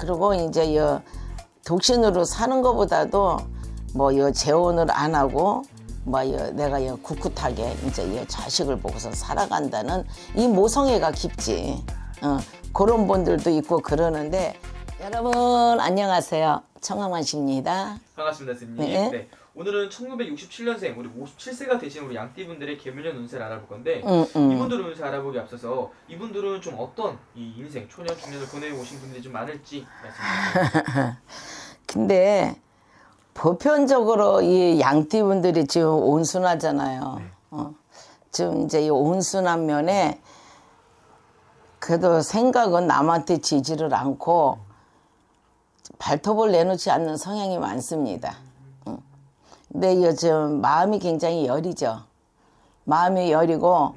그리고 이제 여 독신으로 사는 것보다도 뭐여 재혼을 안 하고 뭐여 내가 여 굳굳하게 이제 여 자식을 보고서 살아간다는 이 모성애가 깊지. 어, 그런 분들도 있고 그러는데 여러분 안녕하세요. 청아만입니다. 반갑습니다, 선생님. 네. 네. 오늘은 1967년생 우리 57세가 되신 우리 양띠분들의 개묘년 운세를 알아볼 건데 음, 음. 이분들 운세 알아보기 앞서서 이분들은 좀 어떤 이 인생 초년 중년을 보내 오신 분들이 좀 많을지 말씀해주세요. 근데 보편적으로 이 양띠분들이 지금 온순하잖아요. 네. 어. 지금 이제 이 온순한 면에 그래도 생각은 남한테 지지를 않고 발톱을 내놓지 않는 성향이 많습니다. 근데 요즘 마음이 굉장히 여리죠. 마음이 여리고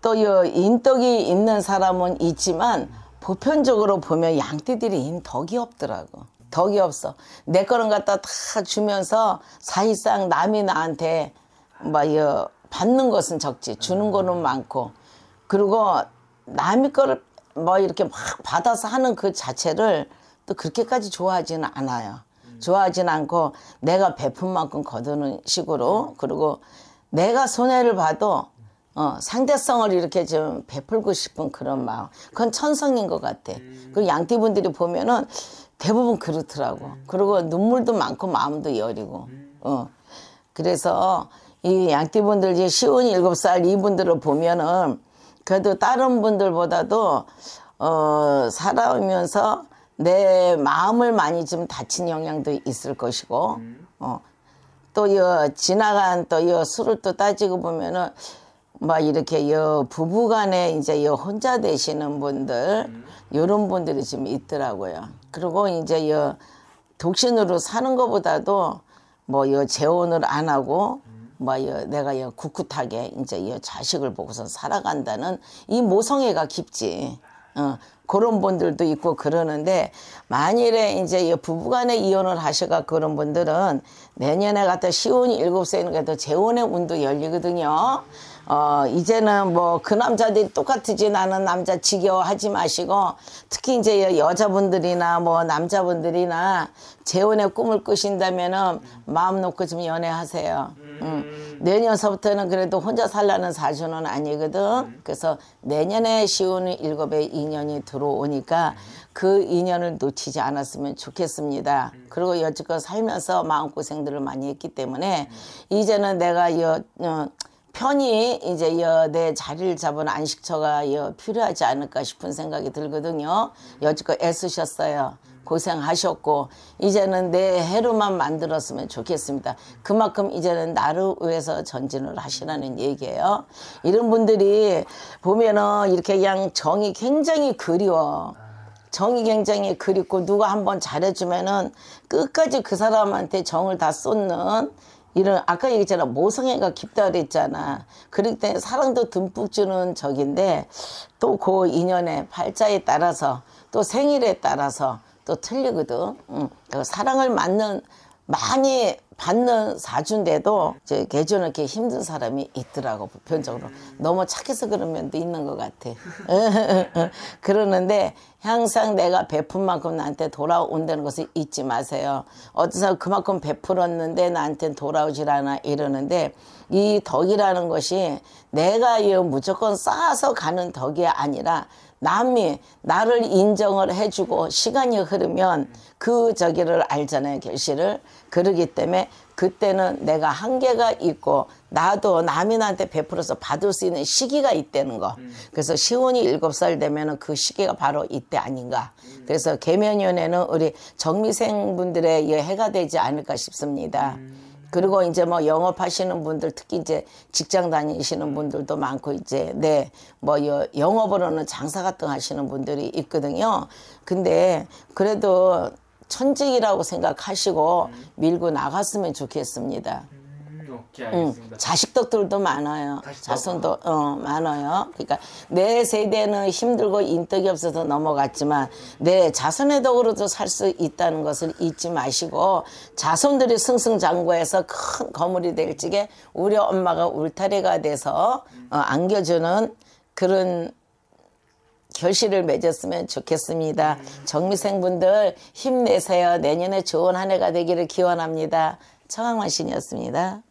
또 인덕이 있는 사람은 있지만 보편적으로 보면 양띠들이 인덕이 없더라고. 덕이 없어. 내 거는 갖다 다 주면서 사실상 남이 나한테 막 뭐 받는 것은 적지. 주는 거는 많고. 그리고 남의 거를 뭐 이렇게 막 받아서 하는 그 자체를 또 그렇게까지 좋아하지는 않아요. 좋아하진 않고 내가 베푼 만큼 거두는 식으로 그리고 내가 손해를 봐도 어, 상대성을 이렇게 좀 베풀고 싶은 그런 마음. 그건 천성인 것 같아. 음. 그리고 양띠분들이 보면은 대부분 그렇더라고. 음. 그리고 눈물도 많고 마음도 여리고. 음. 어. 그래서 이 양띠분들 이제 쉬운 일곱 살 이분들을 보면은 그래도 다른 분들보다도 어, 살아오면서 내 마음을 많이 좀 다친 영향도 있을 것이고 음. 어. 또 여, 지나간 또여 술을 또 따지고 보면은 막 뭐 이렇게 여 부부간에 이제 여 혼자 되시는 분들 이런 음. 분들이 지금 있더라고요. 그리고 이제 여 독신으로 사는 것보다도 뭐여 재혼을 안 하고 음. 뭐 여, 내가 여 굳굳하게 이제 여 자식을 보고서 살아간다는 이 모성애가 깊지. 어, 그런 분들도 있고 그러는데 만일에 이제 부부간에 이혼을 하셔가 그런 분들은 내년에 갖다 시온 일곱 세는 게또 재혼의 운도 열리거든요. 어 이제는 뭐 그 남자들이 똑같지 나는 남자 지겨워하지 마시고 특히 이제 여자분들이나 뭐 남자분들이나 재혼의 꿈을 꾸신다면은 마음 놓고 좀 연애하세요. 음. 내년서부터는 그래도 혼자 살라는 사주는 아니거든. 음. 그래서 내년에 쉬운 일곱에 인연이 들어오니까 음. 그 인연을 놓치지 않았으면 좋겠습니다. 음. 그리고 여지껏 살면서 마음고생들을 많이 했기 때문에 음. 이제는 내가 여, 어, 편히 이제 여 내 자리를 잡은 안식처가 여 필요하지 않을까 싶은 생각이 들거든요. 여지껏 애쓰셨어요. 고생하셨고 이제는 내 해로만 만들었으면 좋겠습니다. 그만큼 이제는 나를 위해서 전진을 하시라는 얘기예요. 이런 분들이 보면은 이렇게 그냥 정이 굉장히 그리워. 정이 굉장히 그립고 누가 한번 잘해주면은 끝까지 그 사람한테 정을 다 쏟는 이런 아까 얘기했잖아 모성애가 깊다 그랬잖아 그럴 때 사랑도 듬뿍 주는 적인데 또 그 인연의 팔자에 따라서 또 생일에 따라서 또 틀리거든. 응. 그 사랑을 맞는 많이 받는 사주인데도 이제 개조는 이렇게 힘든 사람이 있더라고 보편적으로 너무 착해서 그런 면도 있는 것 같아 그러는데 항상 내가 베푼 만큼 나한테 돌아온다는 것을 잊지 마세요 어디서 그만큼 베풀었는데 나한테 돌아오질 않아 이러는데 이 덕이라는 것이 내가 이 무조건 쌓아서 가는 덕이 아니라 남이 나를 인정을 해주고 시간이 흐르면 그 저기를 알잖아요 결실을 그러기 때문에 그때는 내가 한계가 있고 나도 남이 나한테 베풀어서 받을 수 있는 시기가 있다는 거 음. 그래서 시온이 일곱 살 되면은 그 시기가 바로 이때 아닌가 음. 그래서 개면연에는 우리 정미생 분들의 해가 되지 않을까 싶습니다. 음. 그리고 이제 뭐 영업하시는 분들 특히 이제 직장 다니시는 분들도 많고 이제 네 뭐 영업으로는 장사 같은 하시는 분들이 있거든요. 근데 그래도 천직이라고 생각하시고 밀고 나갔으면 좋겠습니다. 오케이 알겠습니다. 응. 자식덕들도 많아요. 자손도 어, 많아요. 그러니까 내 세대는 힘들고 인덕이 없어서 넘어갔지만 내 자손의 덕으로도 살 수 있다는 것을 잊지 마시고 자손들이 승승장구해서 큰 거물이 될 적에 우리 엄마가 울타리가 돼서 어, 안겨주는 그런 결실을 맺었으면 좋겠습니다. 음. 정미생분들 힘내세요. 내년에 좋은 한 해가 되기를 기원합니다. 청황원신이었습니다.